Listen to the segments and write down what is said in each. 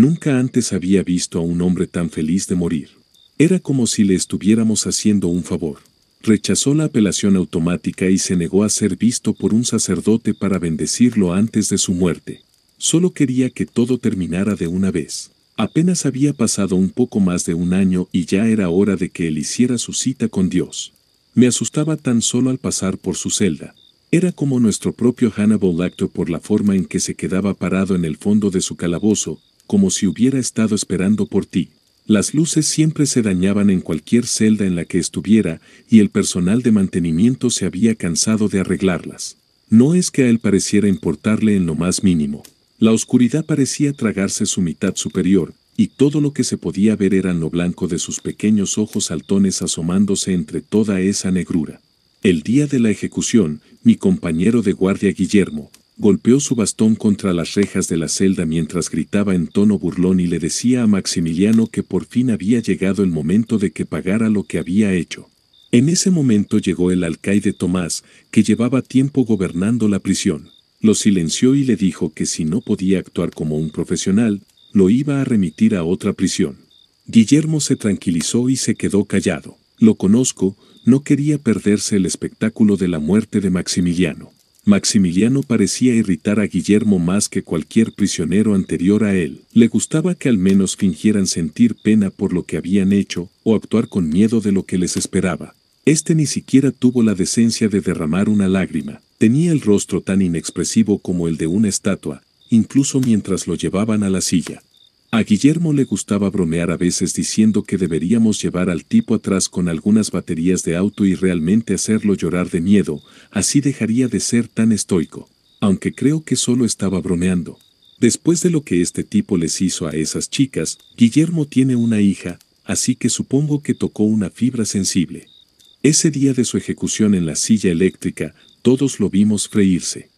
Nunca antes había visto a un hombre tan feliz de morir. Era como si le estuviéramos haciendo un favor. Rechazó la apelación automática y se negó a ser visto por un sacerdote para bendecirlo antes de su muerte. Solo quería que todo terminara de una vez. Apenas había pasado un poco más de un año y ya era hora de que él hiciera su cita con Dios. Me asustaba tan solo al pasar por su celda. Era como nuestro propio Hannibal acto por la forma en que se quedaba parado en el fondo de su calabozo, como si hubiera estado esperando por ti. Las luces siempre se dañaban en cualquier celda en la que estuviera y el personal de mantenimiento se había cansado de arreglarlas. No es que a él pareciera importarle en lo más mínimo. La oscuridad parecía tragarse su mitad superior, y todo lo que se podía ver era lo blanco de sus pequeños ojos saltones asomándose entre toda esa negrura. El día de la ejecución, mi compañero de guardia Guillermo, golpeó su bastón contra las rejas de la celda mientras gritaba en tono burlón y le decía a Maximiliano que por fin había llegado el momento de que pagara lo que había hecho. En ese momento llegó el alcaide Tomás, que llevaba tiempo gobernando la prisión. Lo silenció y le dijo que si no podía actuar como un profesional, lo iba a remitir a otra prisión. Guillermo se tranquilizó y se quedó callado. Lo conozco, no quería perderse el espectáculo de la muerte de Maximiliano. Maximiliano parecía irritar a Guillermo más que cualquier prisionero anterior a él. Le gustaba que al menos fingieran sentir pena por lo que habían hecho o actuar con miedo de lo que les esperaba. Este ni siquiera tuvo la decencia de derramar una lágrima. Tenía el rostro tan inexpresivo como el de una estatua, incluso mientras lo llevaban a la silla. A Guillermo le gustaba bromear a veces diciendo que deberíamos llevar al tipo atrás con algunas baterías de auto y realmente hacerlo llorar de miedo, así dejaría de ser tan estoico, aunque creo que solo estaba bromeando. Después de lo que este tipo les hizo a esas chicas, Guillermo tiene una hija, así que supongo que tocó una fibra sensible. Ese día de su ejecución en la silla eléctrica, todos lo vimos freírse.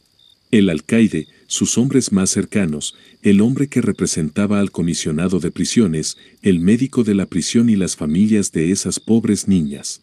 El alcaide, sus hombres más cercanos, el hombre que representaba al comisionado de prisiones, el médico de la prisión y las familias de esas pobres niñas.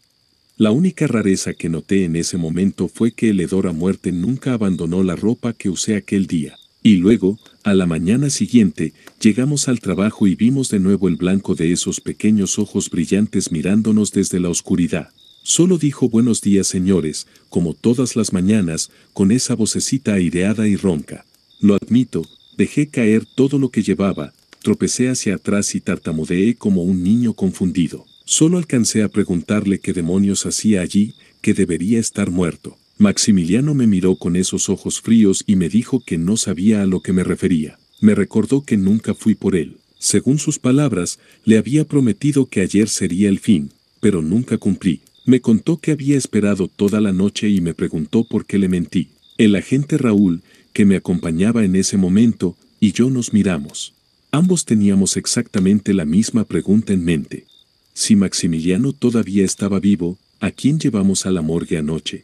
La única rareza que noté en ese momento fue que el hedor a muerte nunca abandonó la ropa que usé aquel día. Y luego, a la mañana siguiente, llegamos al trabajo y vimos de nuevo el blanco de esos pequeños ojos brillantes mirándonos desde la oscuridad. Solo dijo buenos días señores, como todas las mañanas, con esa vocecita aireada y ronca. Lo admito, dejé caer todo lo que llevaba, tropecé hacia atrás y tartamudeé como un niño confundido. Solo alcancé a preguntarle qué demonios hacía allí, que debería estar muerto. Maximiliano me miró con esos ojos fríos y me dijo que no sabía a lo que me refería. Me recordó que nunca fui por él. Según sus palabras, le había prometido que ayer sería el fin, pero nunca cumplí. Me contó que había esperado toda la noche y me preguntó por qué le mentí. El agente Raúl, que me acompañaba en ese momento, y yo nos miramos. Ambos teníamos exactamente la misma pregunta en mente. Si Maximiliano todavía estaba vivo, ¿a quién llevamos a la morgue anoche?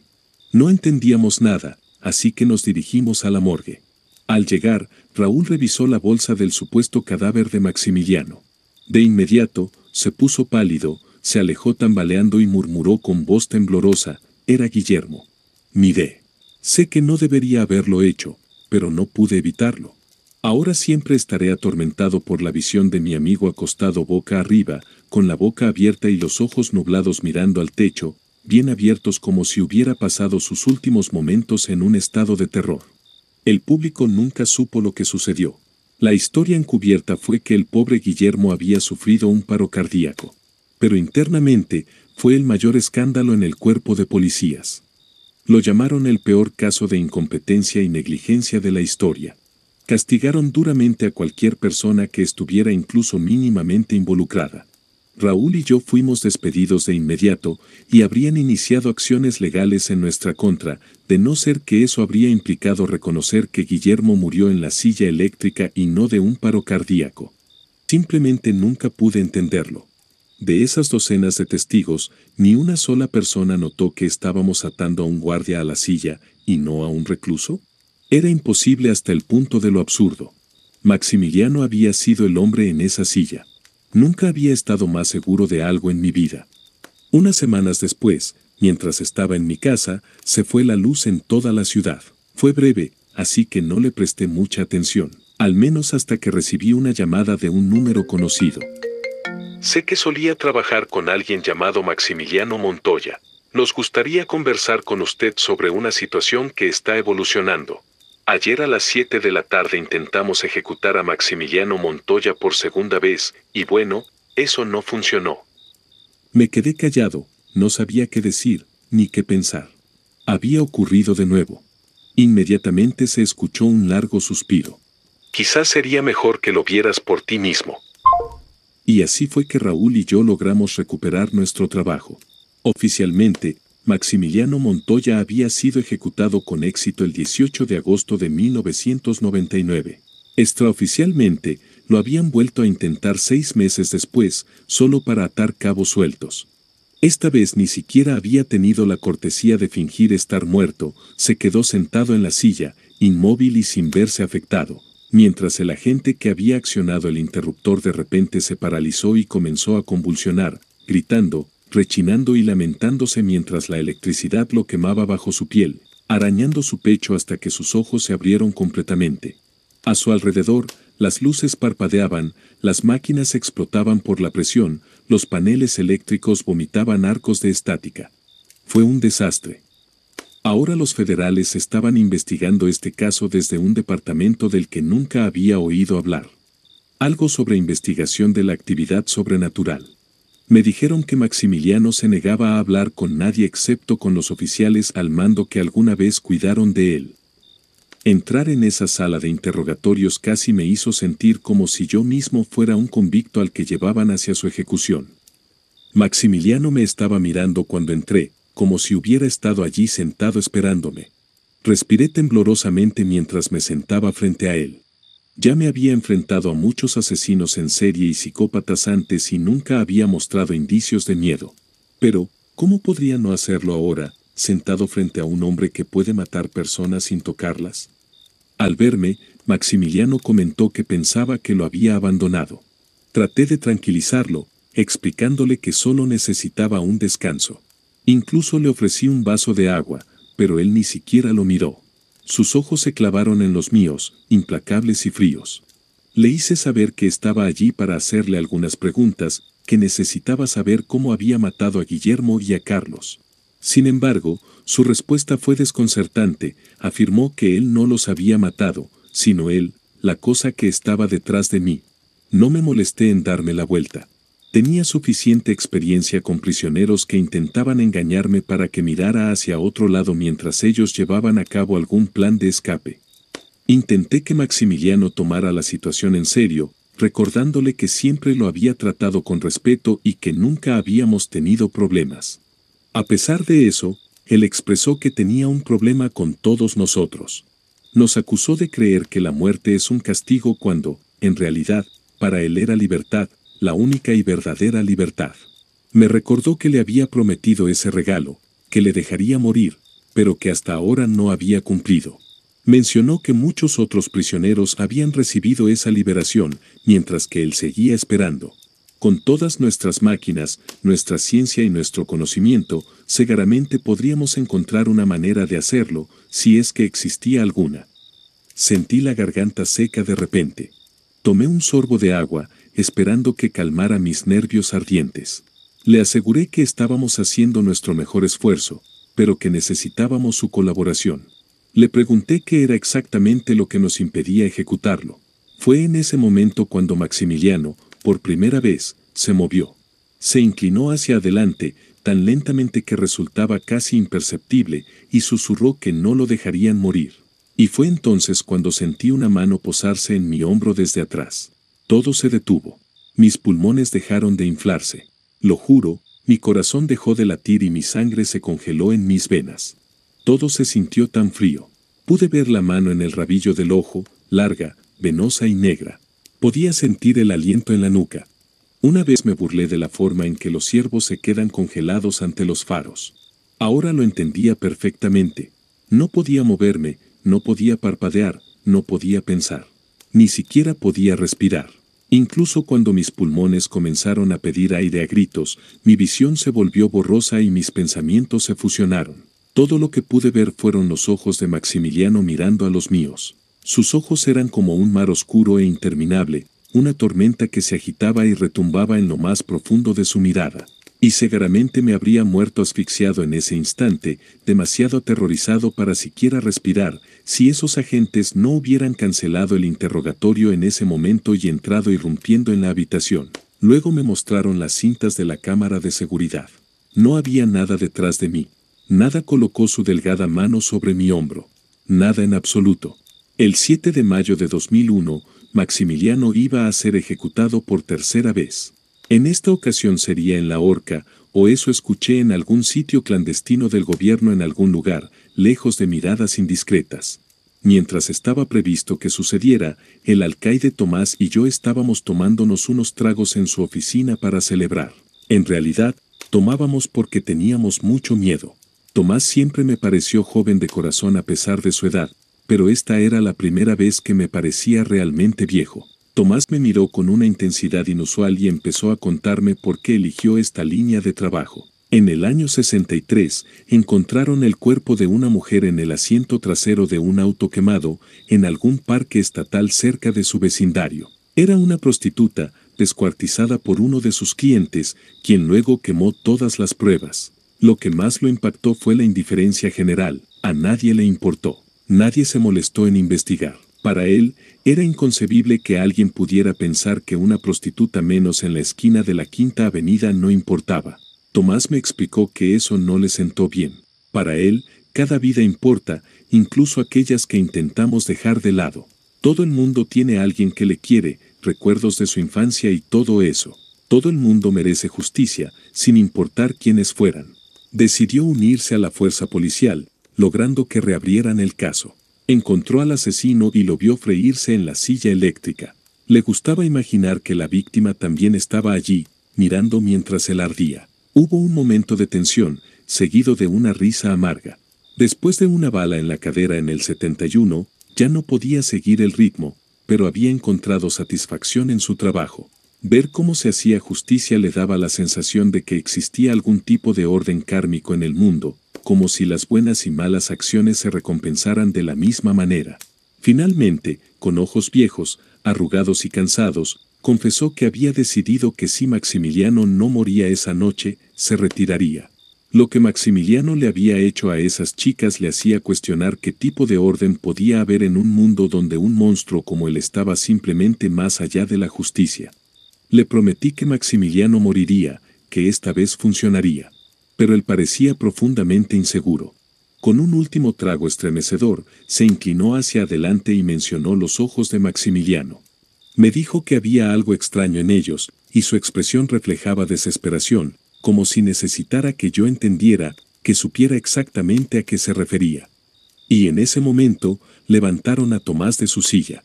No entendíamos nada, así que nos dirigimos a la morgue. Al llegar, Raúl revisó la bolsa del supuesto cadáver de Maximiliano. De inmediato, se puso pálido, se alejó tambaleando y murmuró con voz temblorosa, era Guillermo. Miré. Sé que no debería haberlo hecho, pero no pude evitarlo. Ahora siempre estaré atormentado por la visión de mi amigo acostado boca arriba, con la boca abierta y los ojos nublados mirando al techo, bien abiertos como si hubiera pasado sus últimos momentos en un estado de terror. El público nunca supo lo que sucedió. La historia encubierta fue que el pobre Guillermo había sufrido un paro cardíaco. Pero internamente, fue el mayor escándalo en el cuerpo de policías. Lo llamaron el peor caso de incompetencia y negligencia de la historia. Castigaron duramente a cualquier persona que estuviera incluso mínimamente involucrada. Raúl y yo fuimos despedidos de inmediato y habrían iniciado acciones legales en nuestra contra, de no ser que eso habría implicado reconocer que Guillermo murió en la silla eléctrica y no de un paro cardíaco. Simplemente nunca pude entenderlo. De esas docenas de testigos, ni una sola persona notó que estábamos atando a un guardia a la silla y no a un recluso. Era imposible hasta el punto de lo absurdo. Maximiliano había sido el hombre en esa silla. Nunca había estado más seguro de algo en mi vida. Unas semanas después, mientras estaba en mi casa, se fue la luz en toda la ciudad. Fue breve, así que no le presté mucha atención, al menos hasta que recibí una llamada de un número conocido. Sé que solía trabajar con alguien llamado Maximiliano Montoya. Nos gustaría conversar con usted sobre una situación que está evolucionando. Ayer a las 7 de la tarde intentamos ejecutar a Maximiliano Montoya por segunda vez, y bueno, eso no funcionó. Me quedé callado, no sabía qué decir, ni qué pensar. Había ocurrido de nuevo. Inmediatamente se escuchó un largo suspiro. Quizás sería mejor que lo vieras por ti mismo. Y así fue que Raúl y yo logramos recuperar nuestro trabajo. Oficialmente, Maximiliano Montoya había sido ejecutado con éxito el 18 de agosto de 1999. Extraoficialmente, lo habían vuelto a intentar seis meses después, solo para atar cabos sueltos. Esta vez ni siquiera había tenido la cortesía de fingir estar muerto, se quedó sentado en la silla, inmóvil y sin verse afectado, mientras el agente que había accionado el interruptor de repente se paralizó y comenzó a convulsionar, gritando, rechinando y lamentándose mientras la electricidad lo quemaba bajo su piel, arañando su pecho hasta que sus ojos se abrieron completamente. A su alrededor, las luces parpadeaban, las máquinas explotaban por la presión, los paneles eléctricos vomitaban arcos de estática. Fue un desastre. Ahora los federales estaban investigando este caso desde un departamento del que nunca había oído hablar. Algo sobre investigación de la actividad sobrenatural. Me dijeron que Maximiliano se negaba a hablar con nadie excepto con los oficiales al mando que alguna vez cuidaron de él. Entrar en esa sala de interrogatorios casi me hizo sentir como si yo mismo fuera un convicto al que llevaban hacia su ejecución. Maximiliano me estaba mirando cuando entré, como si hubiera estado allí sentado esperándome. Respiré temblorosamente mientras me sentaba frente a él. Ya me había enfrentado a muchos asesinos en serie y psicópatas antes y nunca había mostrado indicios de miedo. Pero, ¿cómo podría no hacerlo ahora, sentado frente a un hombre que puede matar personas sin tocarlas? Al verme, Maximiliano comentó que pensaba que lo había abandonado. Traté de tranquilizarlo, explicándole que solo necesitaba un descanso. Incluso le ofrecí un vaso de agua, pero él ni siquiera lo miró. Sus ojos se clavaron en los míos, implacables y fríos. Le hice saber que estaba allí para hacerle algunas preguntas, que necesitaba saber cómo había matado a Guillermo y a Carlos. Sin embargo, su respuesta fue desconcertante, afirmó que él no los había matado, sino él, la cosa que estaba detrás de mí. No me molesté en darme la vuelta. Tenía suficiente experiencia con prisioneros que intentaban engañarme para que mirara hacia otro lado mientras ellos llevaban a cabo algún plan de escape. Intenté que Maximiliano tomara la situación en serio, recordándole que siempre lo había tratado con respeto y que nunca habíamos tenido problemas. A pesar de eso, él expresó que tenía un problema con todos nosotros. Nos acusó de creer que la muerte es un castigo cuando, en realidad, para él era libertad, la única y verdadera libertad. Me recordó que le había prometido ese regalo, que le dejaría morir, pero que hasta ahora no había cumplido. Mencionó que muchos otros prisioneros habían recibido esa liberación, mientras que él seguía esperando. Con todas nuestras máquinas, nuestra ciencia y nuestro conocimiento, seguramente podríamos encontrar una manera de hacerlo, si es que existía alguna. Sentí la garganta seca de repente. Tomé un sorbo de agua, esperando que calmara mis nervios ardientes. Le aseguré que estábamos haciendo nuestro mejor esfuerzo, pero que necesitábamos su colaboración. Le pregunté qué era exactamente lo que nos impedía ejecutarlo. Fue en ese momento cuando Maximiliano, por primera vez, se movió. Se inclinó hacia adelante, tan lentamente que resultaba casi imperceptible, y susurró que no lo dejarían morir. Y fue entonces cuando sentí una mano posarse en mi hombro desde atrás. Todo se detuvo. Mis pulmones dejaron de inflarse. Lo juro, mi corazón dejó de latir y mi sangre se congeló en mis venas. Todo se sintió tan frío. Pude ver la mano en el rabillo del ojo, larga, venosa y negra. Podía sentir el aliento en la nuca. Una vez me burlé de la forma en que los ciervos se quedan congelados ante los faros. Ahora lo entendía perfectamente. No podía moverme, no podía parpadear, no podía pensar. Ni siquiera podía respirar. Incluso cuando mis pulmones comenzaron a pedir aire a gritos, mi visión se volvió borrosa y mis pensamientos se fusionaron. Todo lo que pude ver fueron los ojos de Maximiliano mirando a los míos. Sus ojos eran como un mar oscuro e interminable, una tormenta que se agitaba y retumbaba en lo más profundo de su mirada y seguramente me habría muerto asfixiado en ese instante, demasiado aterrorizado para siquiera respirar, si esos agentes no hubieran cancelado el interrogatorio en ese momento y entrado irrumpiendo en la habitación. Luego me mostraron las cintas de la cámara de seguridad. No había nada detrás de mí. Nada colocó su delgada mano sobre mi hombro. Nada en absoluto. El 7 de mayo de 2001, Maximiliano iba a ser ejecutado por tercera vez. En esta ocasión sería en la horca, o eso escuché en algún sitio clandestino del gobierno en algún lugar, lejos de miradas indiscretas. Mientras estaba previsto que sucediera, el alcaide Tomás y yo estábamos tomándonos unos tragos en su oficina para celebrar. En realidad, tomábamos porque teníamos mucho miedo. Tomás siempre me pareció joven de corazón a pesar de su edad, pero esta era la primera vez que me parecía realmente viejo. Tomás me miró con una intensidad inusual y empezó a contarme por qué eligió esta línea de trabajo. En el año 63, encontraron el cuerpo de una mujer en el asiento trasero de un auto quemado en algún parque estatal cerca de su vecindario. Era una prostituta, descuartizada por uno de sus clientes, quien luego quemó todas las pruebas. Lo que más lo impactó fue la indiferencia general, a nadie le importó, nadie se molestó en investigar. Para él, era inconcebible que alguien pudiera pensar que una prostituta menos en la esquina de la Quinta Avenida no importaba. Tomás me explicó que eso no le sentó bien. Para él, cada vida importa, incluso aquellas que intentamos dejar de lado. Todo el mundo tiene a alguien que le quiere, recuerdos de su infancia y todo eso. Todo el mundo merece justicia, sin importar quiénes fueran. Decidió unirse a la fuerza policial, logrando que reabrieran el caso. Encontró al asesino y lo vio freírse en la silla eléctrica. Le gustaba imaginar que la víctima también estaba allí, mirando mientras él ardía. Hubo un momento de tensión, seguido de una risa amarga. Después de una bala en la cadera en el 71, ya no podía seguir el ritmo, pero había encontrado satisfacción en su trabajo. Ver cómo se hacía justicia le daba la sensación de que existía algún tipo de orden kármico en el mundo, como si las buenas y malas acciones se recompensaran de la misma manera. Finalmente, con ojos viejos, arrugados y cansados, confesó que había decidido que si Maximiliano no moría esa noche, se retiraría. Lo que Maximiliano le había hecho a esas chicas le hacía cuestionar qué tipo de orden podía haber en un mundo donde un monstruo como él estaba simplemente más allá de la justicia. Le prometí que Maximiliano moriría, que esta vez funcionaría. Pero él parecía profundamente inseguro. Con un último trago estremecedor, se inclinó hacia adelante y mencionó los ojos de Maximiliano. Me dijo que había algo extraño en ellos, y su expresión reflejaba desesperación, como si necesitara que yo entendiera, que supiera exactamente a qué se refería. Y en ese momento, levantaron a Tomás de su silla.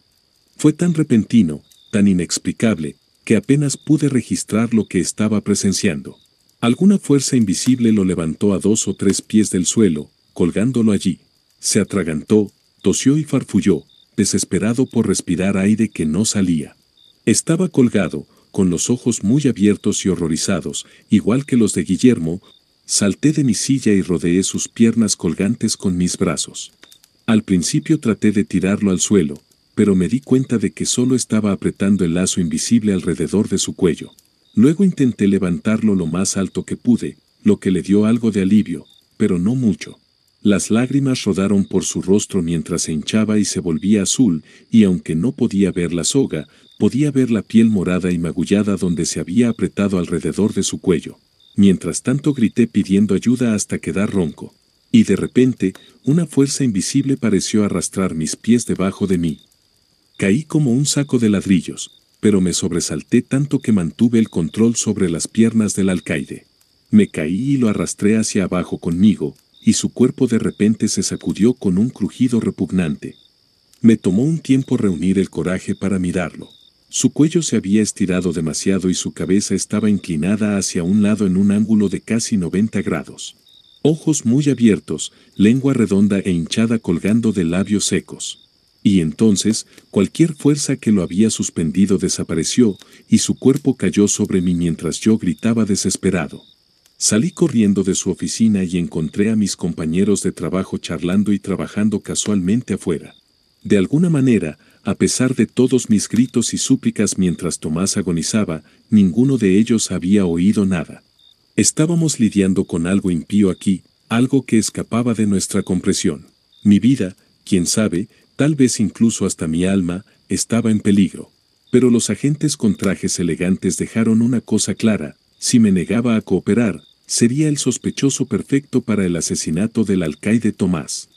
Fue tan repentino, tan inexplicable, que apenas pude registrar lo que estaba presenciando. Alguna fuerza invisible lo levantó a dos o tres pies del suelo, colgándolo allí. Se atragantó, tosió y farfulló, desesperado por respirar aire que no salía. Estaba colgado, con los ojos muy abiertos y horrorizados, igual que los de Guillermo, salté de mi silla y rodeé sus piernas colgantes con mis brazos. Al principio traté de tirarlo al suelo, pero me di cuenta de que solo estaba apretando el lazo invisible alrededor de su cuello. Luego intenté levantarlo lo más alto que pude, lo que le dio algo de alivio, pero no mucho. Las lágrimas rodaron por su rostro mientras se hinchaba y se volvía azul, y aunque no podía ver la soga, podía ver la piel morada y magullada donde se había apretado alrededor de su cuello. Mientras tanto grité pidiendo ayuda hasta quedar ronco. Y de repente, una fuerza invisible pareció arrastrar mis pies debajo de mí. Caí como un saco de ladrillos, pero me sobresalté tanto que mantuve el control sobre las piernas del alcaide. Me caí y lo arrastré hacia abajo conmigo, y su cuerpo de repente se sacudió con un crujido repugnante. Me tomó un tiempo reunir el coraje para mirarlo. Su cuello se había estirado demasiado y su cabeza estaba inclinada hacia un lado en un ángulo de casi 90 grados. Ojos muy abiertos, lengua redonda e hinchada colgando de labios secos. Y entonces cualquier fuerza que lo había suspendido desapareció y su cuerpo cayó sobre mí mientras yo gritaba desesperado. Salí corriendo de su oficina y encontré a mis compañeros de trabajo charlando y trabajando casualmente afuera. De alguna manera, a pesar de todos mis gritos y súplicas mientras Tomás agonizaba, ninguno de ellos había oído nada. Estábamos lidiando con algo impío aquí, algo que escapaba de nuestra compresión. Mi vida, quién sabe, tal vez incluso hasta mi alma, estaba en peligro. Pero los agentes con trajes elegantes dejaron una cosa clara, si me negaba a cooperar, sería el sospechoso perfecto para el asesinato del alcaide Tomás.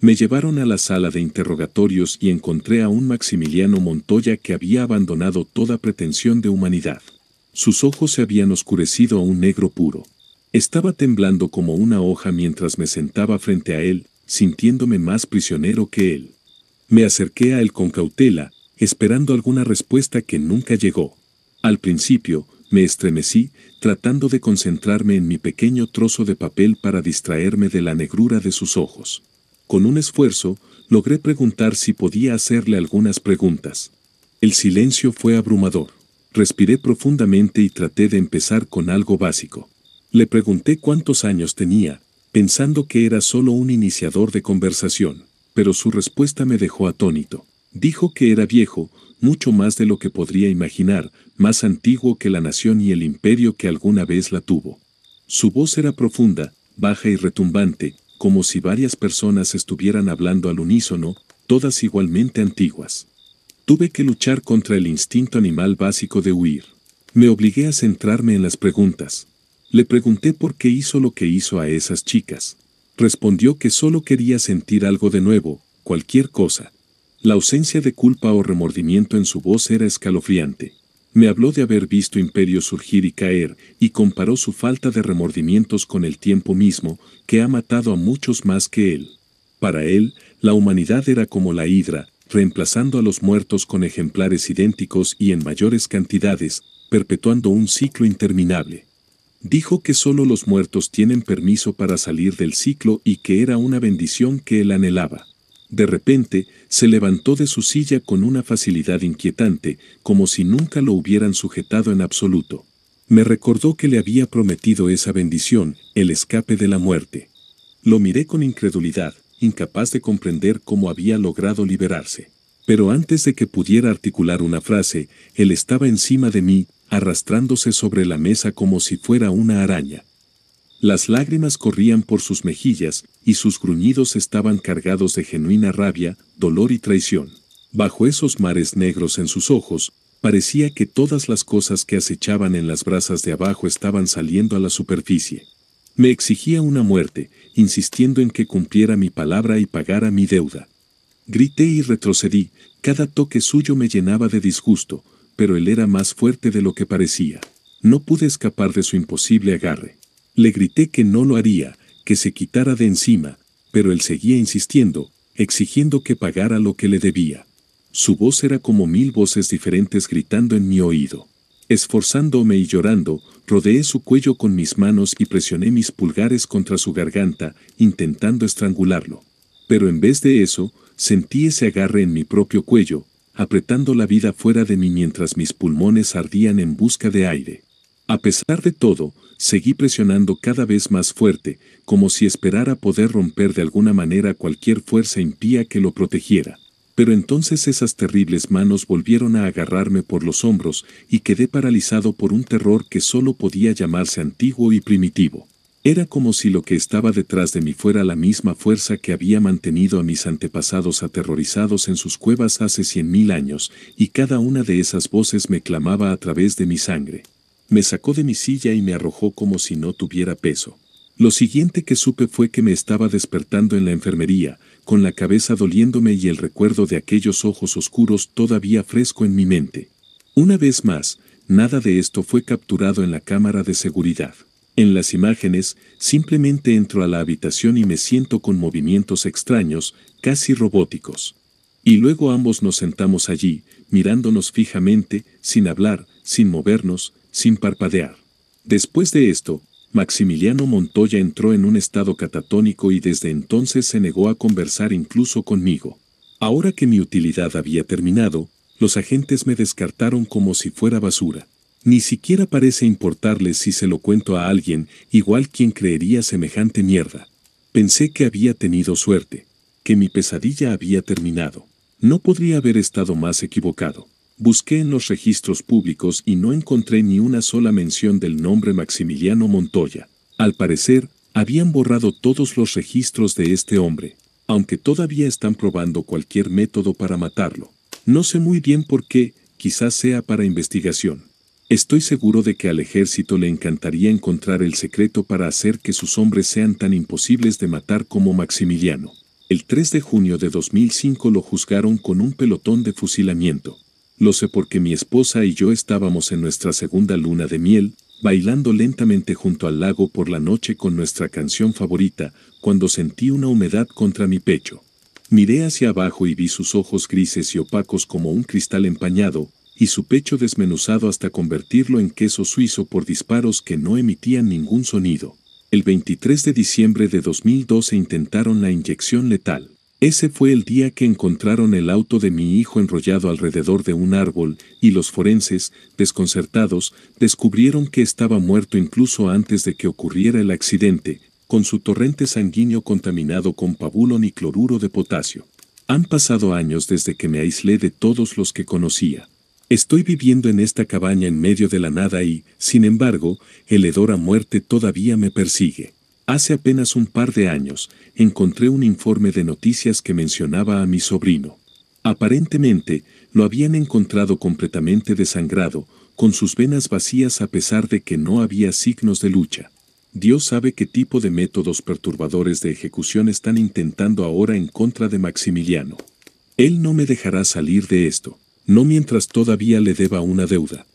Me llevaron a la sala de interrogatorios y encontré a un Maximiliano Montoya que había abandonado toda pretensión de humanidad. Sus ojos se habían oscurecido a un negro puro. Estaba temblando como una hoja mientras me sentaba frente a él, sintiéndome más prisionero que él. Me acerqué a él con cautela, esperando alguna respuesta que nunca llegó. Al principio, me estremecí, tratando de concentrarme en mi pequeño trozo de papel para distraerme de la negrura de sus ojos. Con un esfuerzo, logré preguntar si podía hacerle algunas preguntas. El silencio fue abrumador. Respiré profundamente y traté de empezar con algo básico. Le pregunté cuántos años tenía, pensando que era solo un iniciador de conversación pero su respuesta me dejó atónito. Dijo que era viejo, mucho más de lo que podría imaginar, más antiguo que la nación y el imperio que alguna vez la tuvo. Su voz era profunda, baja y retumbante, como si varias personas estuvieran hablando al unísono, todas igualmente antiguas. Tuve que luchar contra el instinto animal básico de huir. Me obligué a centrarme en las preguntas. Le pregunté por qué hizo lo que hizo a esas chicas respondió que solo quería sentir algo de nuevo, cualquier cosa. La ausencia de culpa o remordimiento en su voz era escalofriante. Me habló de haber visto imperios surgir y caer, y comparó su falta de remordimientos con el tiempo mismo, que ha matado a muchos más que él. Para él, la humanidad era como la hidra, reemplazando a los muertos con ejemplares idénticos y en mayores cantidades, perpetuando un ciclo interminable. Dijo que solo los muertos tienen permiso para salir del ciclo y que era una bendición que él anhelaba. De repente, se levantó de su silla con una facilidad inquietante, como si nunca lo hubieran sujetado en absoluto. Me recordó que le había prometido esa bendición, el escape de la muerte. Lo miré con incredulidad, incapaz de comprender cómo había logrado liberarse. Pero antes de que pudiera articular una frase, él estaba encima de mí, arrastrándose sobre la mesa como si fuera una araña. Las lágrimas corrían por sus mejillas y sus gruñidos estaban cargados de genuina rabia, dolor y traición. Bajo esos mares negros en sus ojos, parecía que todas las cosas que acechaban en las brasas de abajo estaban saliendo a la superficie. Me exigía una muerte, insistiendo en que cumpliera mi palabra y pagara mi deuda. Grité y retrocedí, cada toque suyo me llenaba de disgusto, pero él era más fuerte de lo que parecía. No pude escapar de su imposible agarre. Le grité que no lo haría, que se quitara de encima, pero él seguía insistiendo, exigiendo que pagara lo que le debía. Su voz era como mil voces diferentes gritando en mi oído. Esforzándome y llorando, rodeé su cuello con mis manos y presioné mis pulgares contra su garganta, intentando estrangularlo. Pero en vez de eso, sentí ese agarre en mi propio cuello, apretando la vida fuera de mí mientras mis pulmones ardían en busca de aire. A pesar de todo, seguí presionando cada vez más fuerte, como si esperara poder romper de alguna manera cualquier fuerza impía que lo protegiera. Pero entonces esas terribles manos volvieron a agarrarme por los hombros y quedé paralizado por un terror que solo podía llamarse antiguo y primitivo. Era como si lo que estaba detrás de mí fuera la misma fuerza que había mantenido a mis antepasados aterrorizados en sus cuevas hace cien mil años, y cada una de esas voces me clamaba a través de mi sangre. Me sacó de mi silla y me arrojó como si no tuviera peso. Lo siguiente que supe fue que me estaba despertando en la enfermería, con la cabeza doliéndome y el recuerdo de aquellos ojos oscuros todavía fresco en mi mente. Una vez más, nada de esto fue capturado en la cámara de seguridad. En las imágenes, simplemente entro a la habitación y me siento con movimientos extraños, casi robóticos. Y luego ambos nos sentamos allí, mirándonos fijamente, sin hablar, sin movernos, sin parpadear. Después de esto, Maximiliano Montoya entró en un estado catatónico y desde entonces se negó a conversar incluso conmigo. Ahora que mi utilidad había terminado, los agentes me descartaron como si fuera basura. Ni siquiera parece importarle si se lo cuento a alguien, igual quien creería semejante mierda. Pensé que había tenido suerte, que mi pesadilla había terminado. No podría haber estado más equivocado. Busqué en los registros públicos y no encontré ni una sola mención del nombre Maximiliano Montoya. Al parecer, habían borrado todos los registros de este hombre, aunque todavía están probando cualquier método para matarlo. No sé muy bien por qué, quizás sea para investigación. Estoy seguro de que al ejército le encantaría encontrar el secreto para hacer que sus hombres sean tan imposibles de matar como Maximiliano. El 3 de junio de 2005 lo juzgaron con un pelotón de fusilamiento. Lo sé porque mi esposa y yo estábamos en nuestra segunda luna de miel, bailando lentamente junto al lago por la noche con nuestra canción favorita, cuando sentí una humedad contra mi pecho. Miré hacia abajo y vi sus ojos grises y opacos como un cristal empañado, y su pecho desmenuzado hasta convertirlo en queso suizo por disparos que no emitían ningún sonido. El 23 de diciembre de 2012 intentaron la inyección letal. Ese fue el día que encontraron el auto de mi hijo enrollado alrededor de un árbol y los forenses, desconcertados, descubrieron que estaba muerto incluso antes de que ocurriera el accidente, con su torrente sanguíneo contaminado con pabulón y cloruro de potasio. Han pasado años desde que me aislé de todos los que conocía. Estoy viviendo en esta cabaña en medio de la nada y, sin embargo, el hedor a muerte todavía me persigue. Hace apenas un par de años, encontré un informe de noticias que mencionaba a mi sobrino. Aparentemente, lo habían encontrado completamente desangrado, con sus venas vacías a pesar de que no había signos de lucha. Dios sabe qué tipo de métodos perturbadores de ejecución están intentando ahora en contra de Maximiliano. Él no me dejará salir de esto no mientras todavía le deba una deuda.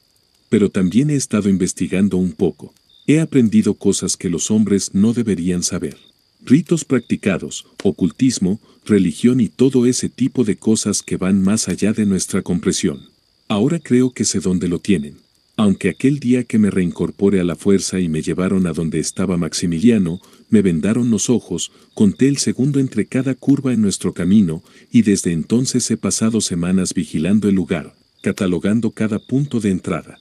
Pero también he estado investigando un poco. He aprendido cosas que los hombres no deberían saber. Ritos practicados, ocultismo, religión y todo ese tipo de cosas que van más allá de nuestra comprensión. Ahora creo que sé dónde lo tienen. Aunque aquel día que me reincorporé a la fuerza y me llevaron a donde estaba Maximiliano, me vendaron los ojos, conté el segundo entre cada curva en nuestro camino, y desde entonces he pasado semanas vigilando el lugar, catalogando cada punto de entrada.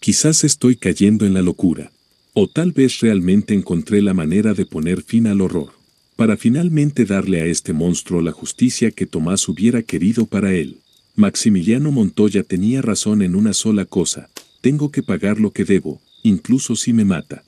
Quizás estoy cayendo en la locura. O tal vez realmente encontré la manera de poner fin al horror, para finalmente darle a este monstruo la justicia que Tomás hubiera querido para él. Maximiliano Montoya tenía razón en una sola cosa, tengo que pagar lo que debo, incluso si me mata.